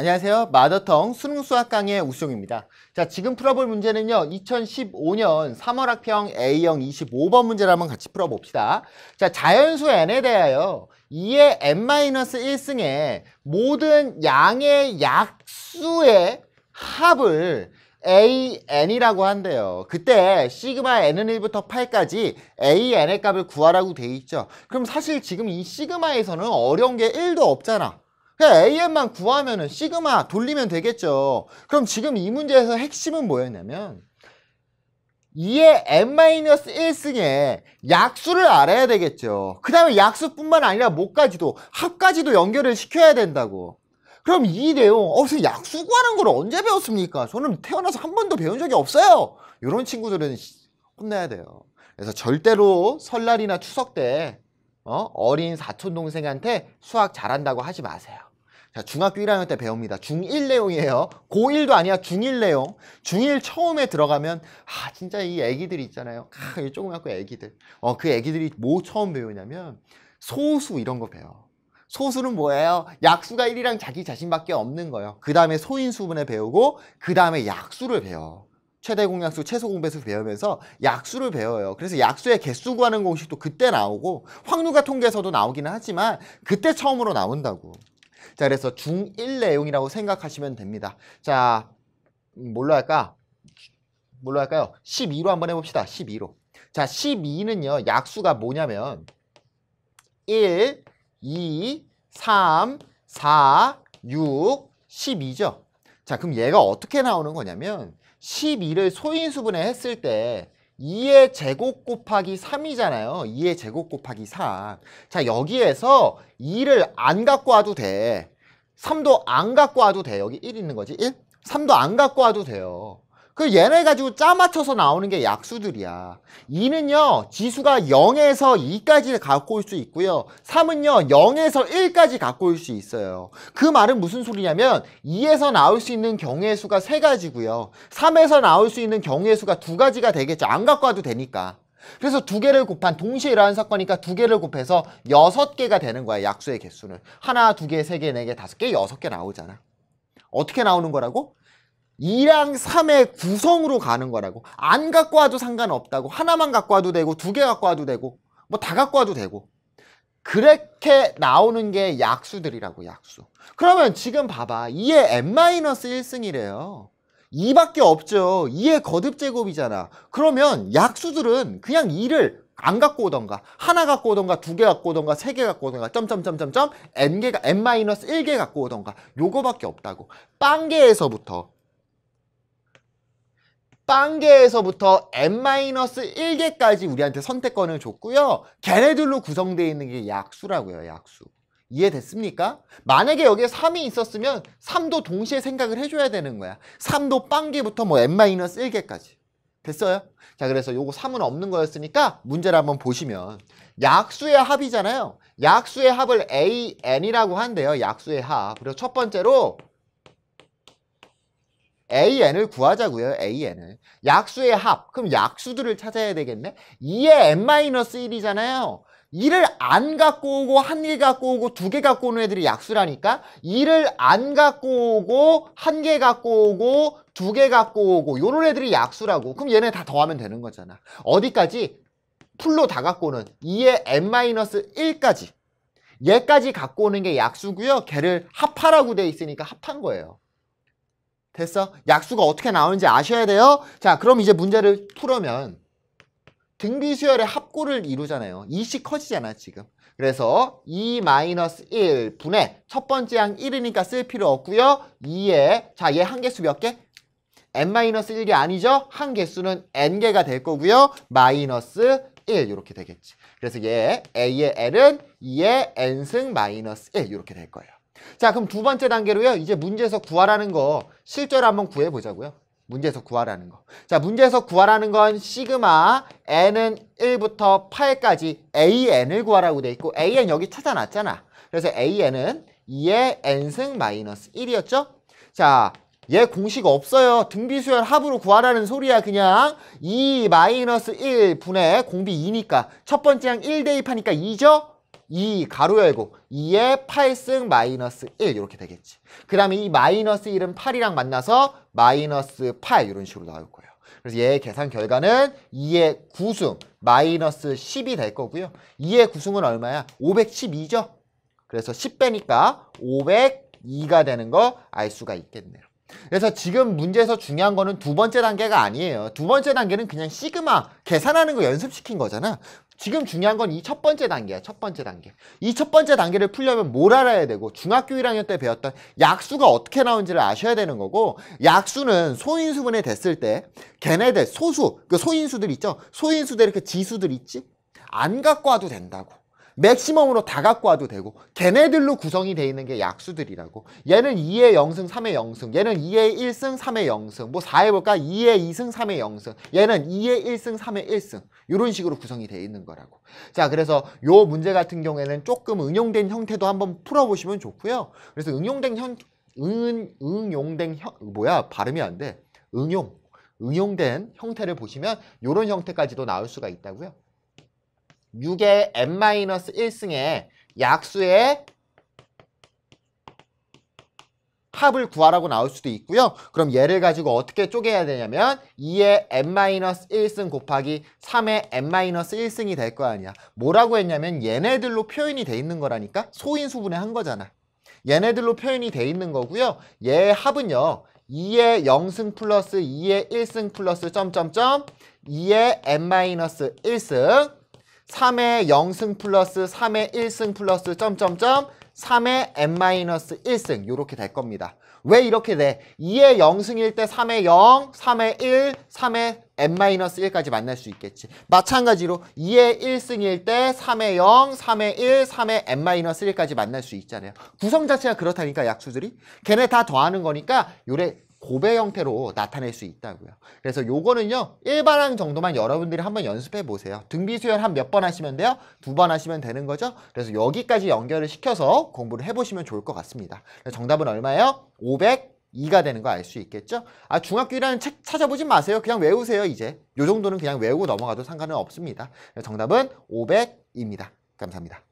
안녕하세요. 마더텅 수능 수학 강의 우수용입니다. 자, 지금 풀어볼 문제는요. 2015년 3월 학평 A형 25번 문제를 한번 같이 풀어봅시다. 자, 자연수 n에 대하여 2의 n-1승의 모든 양의 약수의 합을 AN이라고 한대요. 그때 시그마 N은 1부터 8까지 AN의 값을 구하라고 돼 있죠. 그럼 사실 지금 이 시그마에서는 어려운 게 1도 없잖아. 그냥 러니 AM만 구하면은 시그마 돌리면 되겠죠. 그럼 지금 이 문제에서 핵심은 뭐였냐면 2의 n 1승에 약수를 알아야 되겠죠. 그 다음에 약수뿐만 아니라 목까지도 합까지도 연결을 시켜야 된다고. 그럼 이 내용, 어, 무슨 그 약수 구하는 걸 언제 배웠습니까? 저는 태어나서 한 번도 배운 적이 없어요. 이런 친구들은 혼내야 돼요. 그래서 절대로 설날이나 추석 때 어? 어린 사촌 동생한테 수학 잘한다고 하지 마세요. 자, 중학교 1학년 때 배웁니다. 중1 내용이에요. 고1도 아니야, 중1 내용. 중1 처음에 들어가면, 아, 진짜 이 애기들 있잖아요. 아, 이 조금 갖고 애기들. 어, 그 애기들이 뭐 처음 배우냐면, 소수 이런 거 배워. 소수는 뭐예요? 약수가 1이랑 자기 자신밖에 없는 거예요. 그 다음에 소인수분에 배우고, 그 다음에 약수를 배워. 최대 공약수, 최소 공배수 배우면서 약수를 배워요. 그래서 약수의 개수 구하는 공식도 그때 나오고 확률과 통계에서도 나오기는 하지만 그때 처음으로 나온다고. 자, 그래서 중1 내용이라고 생각하시면 됩니다. 자, 음, 뭘로 할까? 뭘로 할까요? 12로 한번 해봅시다. 12로. 자, 12는요. 약수가 뭐냐면 1, 2, 3, 4, 6, 12죠. 자, 그럼 얘가 어떻게 나오는 거냐면 12를 소인수분해 했을 때 2의 제곱 곱하기 3이잖아요. 2의 제곱 곱하기 3. 자, 여기에서 2를 안 갖고 와도 돼. 3도 안 갖고 와도 돼. 여기 1 있는 거지. 1? 3도 안 갖고 와도 돼요. 그 얘네 가지고 짜 맞춰서 나오는 게 약수들이야. 2는요, 지수가 0에서 2까지 갖고 올 수 있고요. 3은요, 0에서 1까지 갖고 올 수 있어요. 그 말은 무슨 소리냐면, 2에서 나올 수 있는 경우의 수가 3가지고요. 3에서 나올 수 있는 경우의 수가 2가지가 되겠죠. 안 갖고 와도 되니까. 그래서 두 개를 곱한 동시에 일어난 사건이니까 두 개를 곱해서 여섯 개가 되는 거야 약수의 개수는 하나 두개세개네개 네 다섯 개 여섯 개 나오잖아 어떻게 나오는 거라고? 2랑 3의 구성으로 가는 거라고. 안 갖고 와도 상관없다고. 하나만 갖고 와도 되고, 두 개 갖고 와도 되고, 뭐 다 갖고 와도 되고. 그렇게 나오는 게 약수들이라고, 약수. 그러면 지금 봐봐. 2의 n-1승이래요. 2밖에 없죠. 2의 거듭제곱이잖아. 그러면 약수들은 그냥 2를 안 갖고 오던가 하나 갖고 오던가 두 개 갖고 오던가 세 개 갖고 오던가 점점점점점 n개가 n-1개 갖고 오던가 요거밖에 없다고 빵개에서부터 빵개에서부터 n-1개까지 우리한테 선택권을 줬고요. 걔네들로 구성되어 있는 게 약수라고요. 약수. 이해됐습니까? 만약에 여기에 3이 있었으면 3도 동시에 생각을 해줘야 되는 거야. 3도 빵개부터 뭐 n-1개까지. 됐어요? 자 그래서 요거 3은 없는 거였으니까 문제를 한번 보시면 약수의 합이잖아요. 약수의 합을 an이라고 한대요. 약수의 합. 그리고 첫 번째로 AN을 구하자고요. AN을. 약수의 합. 그럼 약수들을 찾아야 되겠네. 2의 N-1이잖아요. 2를 안 갖고 오고 한 개 갖고 오고 두 개 갖고 오는 애들이 약수라니까 2를 안 갖고 오고 한 개 갖고 오고 두 개 갖고 오고 요런 애들이 약수라고 그럼 얘네 다 더하면 되는 거잖아 어디까지? 풀로 다 갖고 오는 2의 n-1까지 얘까지 갖고 오는 게 약수고요 걔를 합하라고 돼 있으니까 합한 거예요 됐어? 약수가 어떻게 나오는지 아셔야 돼요. 자, 그럼 이제 문제를 풀으면 등비 수열의 합고를 이루잖아요. 2씩 커지잖아, 지금. 그래서 2 e 마이너스 1 분의 첫 번째 항 1이니까 쓸 필요 없고요. 2에 자, 얘 한 개수 몇 개? n 마이너스 1이 아니죠? 한 개수는 n 개가 될 거고요. 마이너스 1 이렇게 되겠지. 그래서 얘 a의 l은 2의 n승 마이너스 1 이렇게 될 거예요. 자, 그럼 두 번째 단계로요. 이제 문제에서 구하라는 거 실제로 한번 구해보자고요. 문제에서 구하라는 거. 자, 문제에서 구하라는 건 시그마 n은 1부터 8까지 an을 구하라고 돼 있고 an 여기 찾아놨잖아. 그래서 an은 2의 n승 마이너스 1이었죠? 자, 얘 공식 없어요. 등비수열 합으로 구하라는 소리야 그냥 2 마이너스 1분의 공비 2니까 첫 번째 항 1대 1 하니까 2죠? 2 가로 열고 2의 8승 마이너스 1 이렇게 되겠지. 그 다음에 이 마이너스 1은 8이랑 만나서 마이너스 8 이런 식으로 나올 거예요. 그래서 얘의 계산 결과는 2의 9승 마이너스 10이 될 거고요. 2의 9승은 얼마야? 512죠. 그래서 10 빼니까 502가 되는 거 알 수가 있겠네요. 그래서 지금 문제에서 중요한 거는 두 번째 단계가 아니에요. 두 번째 단계는 그냥 시그마 계산하는 거 연습시킨 거잖아. 지금 중요한 건 이 첫 번째 단계야. 첫 번째 단계. 이 첫 번째 단계를 풀려면 뭘 알아야 되고 중학교 1학년 때 배웠던 약수가 어떻게 나오는지를 아셔야 되는 거고 약수는 소인수분해 됐을 때 걔네들 소수, 그 소인수들 있죠? 소인수들 이렇게 지수들 있지? 안 갖고 와도 된다고. 맥시멈으로 다 갖고 와도 되고 걔네들로 구성이 돼 있는 게 약수들이라고 얘는 2의 0승 3의 0승 얘는 2의 1승 3의 0승 뭐4 해볼까 2의 2승 3의 0승 얘는 2의 1승 3의 1승 이런 식으로 구성이 돼 있는 거라고 자 그래서 요 문제 같은 경우에는 조금 응용된 형태도 한번 풀어보시면 좋고요 그래서 응용된 형 응, 응용된 형 뭐야 발음이 안 돼 응용 응용된 형태를 보시면 요런 형태까지도 나올 수가 있다고요 6의 n-1승의 약수의 합을 구하라고 나올 수도 있고요. 그럼 얘를 가지고 어떻게 쪼개야 되냐면 2의 n-1승 곱하기 3의 n-1승이 될 거 아니야. 뭐라고 했냐면 얘네들로 표현이 돼 있는 거라니까 소인수분해 한 거잖아. 얘네들로 표현이 돼 있는 거고요. 얘 합은요. 2의 0승 플러스 2의 1승 플러스 점점점 2의 n-1승 3의 0승 플러스 3의 1승 플러스 점점점 3의 n-1승 이렇게 될 겁니다. 왜 이렇게 돼? 2의 0승일 때 3의 0, 3의 1, 3의 n-1까지 만날 수 있겠지. 마찬가지로 2의 1승일 때 3의 0, 3의 1, 3의 n-1까지 만날 수 있잖아요. 구성 자체가 그렇다니까 약수들이. 걔네 다 더하는 거니까 요래 고배 형태로 나타낼 수 있다고요. 그래서 요거는요. 일반항 정도만 여러분들이 한번 연습해 보세요. 등비 수열 한 몇 번 하시면 돼요. 두 번 하시면 되는 거죠. 그래서 여기까지 연결을 시켜서 공부를 해보시면 좋을 것 같습니다. 정답은 얼마예요? 502가 되는 거 알 수 있겠죠? 아 중학교라는 책 찾아보지 마세요. 그냥 외우세요 이제. 요 정도는 그냥 외우고 넘어가도 상관은 없습니다. 정답은 500입니다. 감사합니다.